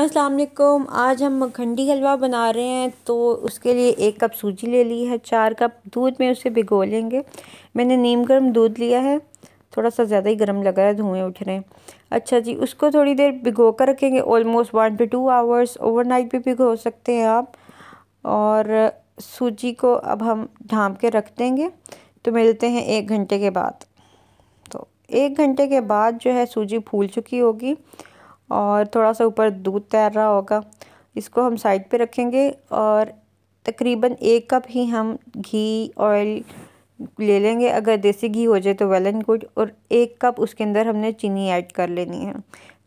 अस्सलाम आज हम मखंडी हलवा बना रहे हैं तो उसके लिए एक कप सूजी ले ली है चार कप दूध में उसे भिगो लेंगे मैंने नीम गर्म दूध लिया है थोड़ा सा ज़्यादा ही गर्म लगा है धुएँ उठ रहे हैं अच्छा जी उसको थोड़ी देर भिगो कर रखेंगे almost one to two hours overnight भी भिगो सकते हैं आप और सूजी को अब हम ढाँप के रख देंगे तो मिलते हैं एक घंटे के बाद तो एक घंटे के बाद जो है सूजी फूल चुकी होगी और थोड़ा सा ऊपर दूध तैर रहा होगा इसको हम साइड पे रखेंगे और तकरीबन एक कप ही हम घी ऑयल ले लेंगे अगर देसी घी हो जाए तो वेल एंड गुड और एक कप उसके अंदर हमने चीनी ऐड कर लेनी है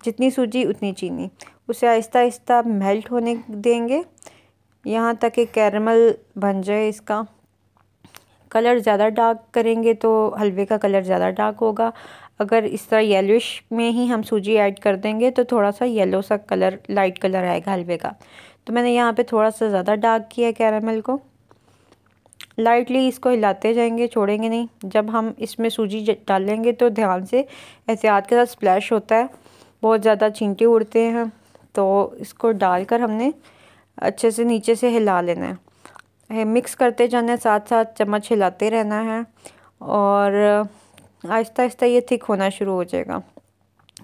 जितनी सूजी उतनी चीनी उसे आहिस्ता आहिस्ता मेल्ट होने देंगे यहाँ तक कि कैरमल बन जाए इसका कलर ज़्यादा डार्क करेंगे तो हलवे का कलर ज़्यादा डार्क होगा अगर इस तरह येलोइश में ही हम सूजी ऐड कर देंगे तो थोड़ा सा येलो सा कलर लाइट कलर आएगा हलवे का तो मैंने यहाँ पे थोड़ा सा ज़्यादा डार्क किया कैरामल को लाइटली इसको हिलाते जाएंगे छोड़ेंगे नहीं जब हम इसमें सूजी डालेंगे तो ध्यान से एहतियात के साथ स्प्लैश होता है बहुत ज़्यादा छींटे उड़ते हैं तो इसको डालकर हमने अच्छे से नीचे से हिला लेना है है मिक्स करते जाना है साथ साथ चम्मच हिलाते रहना है और आहिस्ता आहिस्ता ये थिक होना शुरू हो जाएगा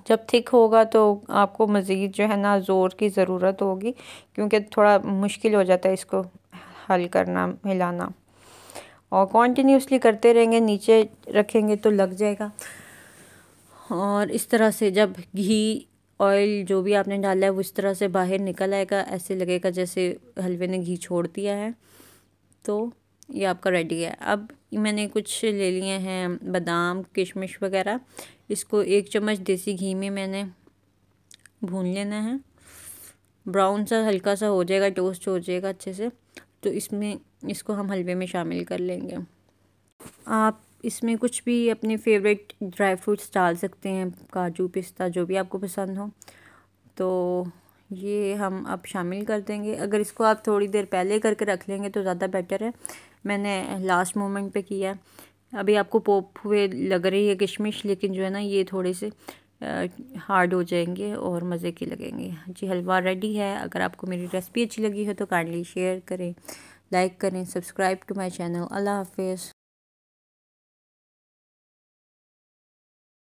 जब थिक होगा तो आपको मज़ीद जो है ना ज़ोर की ज़रूरत होगी क्योंकि थोड़ा मुश्किल हो जाता है इसको हल करना हिलाना और कॉन्टीन्यूसली करते रहेंगे नीचे रखेंगे तो लग जाएगा और इस तरह से जब घी ऑयल जो भी आपने डाला है वो इस तरह से बाहर निकल आएगा ऐसे लगेगा जैसे हलवे ने घी छोड़ दिया है तो ये आपका रेडी है अब मैंने कुछ ले लिए हैं बादाम किशमिश वगैरह इसको एक चम्मच देसी घी में मैंने भून लेना है ब्राउन सा हल्का सा हो जाएगा टोस्ट हो जाएगा अच्छे से तो इसमें इसको हम हलवे में शामिल कर लेंगे आप इसमें कुछ भी अपने फेवरेट ड्राई फ्रूट्स डाल सकते हैं काजू पिस्ता जो भी आपको पसंद हो तो ये हम अब शामिल कर देंगे अगर इसको आप थोड़ी देर पहले करके रख लेंगे तो ज़्यादा बेटर है मैंने लास्ट मोमेंट पे किया है अभी आपको पोप हुए लग रही है किशमिश लेकिन जो है ना ये थोड़े से हार्ड हो जाएंगे और मज़े के लगेंगे जी हलवा रेडी है अगर आपको मेरी रेसिपी अच्छी लगी हो तो काइंडली शेयर करें लाइक करें सब्सक्राइब टू माई चैनल अल्लाह हाफिज़